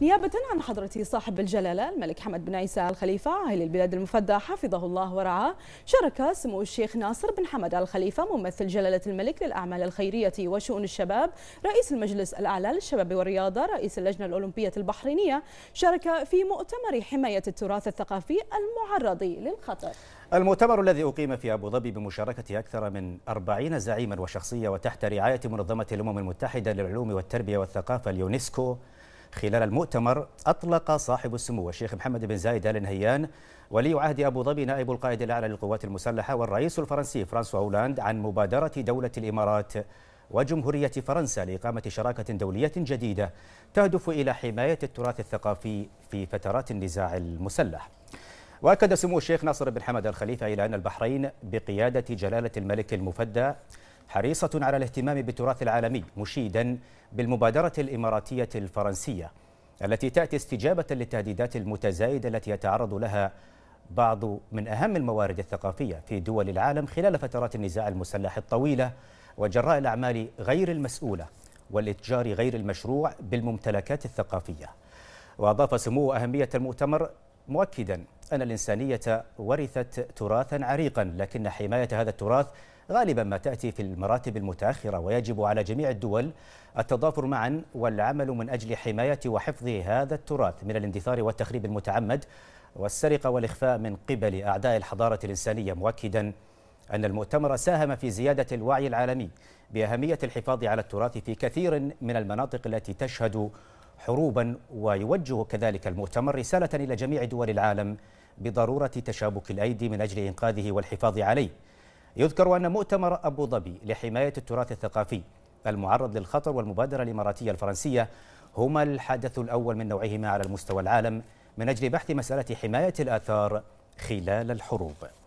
نيابة عن حضرة صاحب الجلالة الملك حمد بن عيسى الخليفة عائل البلاد المفدى حفظه الله ورعاه شارك سمو الشيخ ناصر بن حمد الخليفة ممثل جلالة الملك للأعمال الخيرية وشؤون الشباب رئيس المجلس الأعلى للشباب والرياضة رئيس اللجنة الأولمبية البحرينية شارك في مؤتمر حماية التراث الثقافي المعرض للخطر المؤتمر الذي أقيم في أبو ظبي بمشاركة أكثر من 40 زعيما وشخصية وتحت رعاية منظمة الأمم المتحدة للعلوم والتربية والثقافة اليونسكو خلال المؤتمر أطلق صاحب السمو الشيخ محمد بن زايد آل نهيان ولي عهد أبو ظبي نائب القائد الأعلى للقوات المسلحة والرئيس الفرنسي فرانسوا هولاند عن مبادرة دولة الإمارات وجمهورية فرنسا لإقامة شراكة دولية جديدة تهدف إلى حماية التراث الثقافي في فترات النزاع المسلح وأكد سمو الشيخ ناصر بن حمد الخليفة إلى أن البحرين بقيادة جلالة الملك المفدى حريصة على الاهتمام بالتراث العالمي مشيدا بالمبادرة الإماراتية الفرنسية التي تأتي استجابة للتهديدات المتزايدة التي يتعرض لها بعض من أهم الموارد الثقافية في دول العالم خلال فترات النزاع المسلح الطويلة وجراء الأعمال غير المسؤولة والإتجار غير المشروع بالممتلكات الثقافية وأضاف سموه أهمية المؤتمر مؤكدا أن الإنسانية ورثت تراثا عريقا لكن حماية هذا التراث غالبا ما تأتي في المراتب المتأخرة ويجب على جميع الدول التضافر معا والعمل من أجل حماية وحفظ هذا التراث من الاندثار والتخريب المتعمد والسرقة والإخفاء من قبل أعداء الحضارة الإنسانية مؤكدا أن المؤتمر ساهم في زيادة الوعي العالمي بأهمية الحفاظ على التراث في كثير من المناطق التي تشهد حروبا ويوجه كذلك المؤتمر رسالة إلى جميع دول العالم بضرورة تشابك الأيدي من أجل إنقاذه والحفاظ عليه يذكر أن مؤتمر أبو ظبي لحماية التراث الثقافي المعرض للخطر والمبادرة الإماراتية الفرنسية هما الحدث الأول من نوعهما على المستوى العالم من أجل بحث مسألة حماية الآثار خلال الحروب